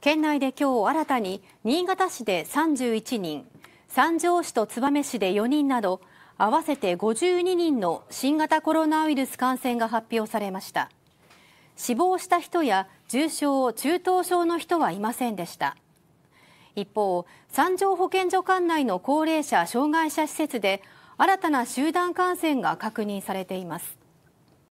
県内で今日新たに新潟市で31人、三条市と燕市で4人など、合わせて52人の新型コロナウイルス感染が発表されました。死亡した人や重症・中等症の人はいませんでした。一方、三条保健所管内の高齢者・障害者施設で新たな集団感染が確認されています。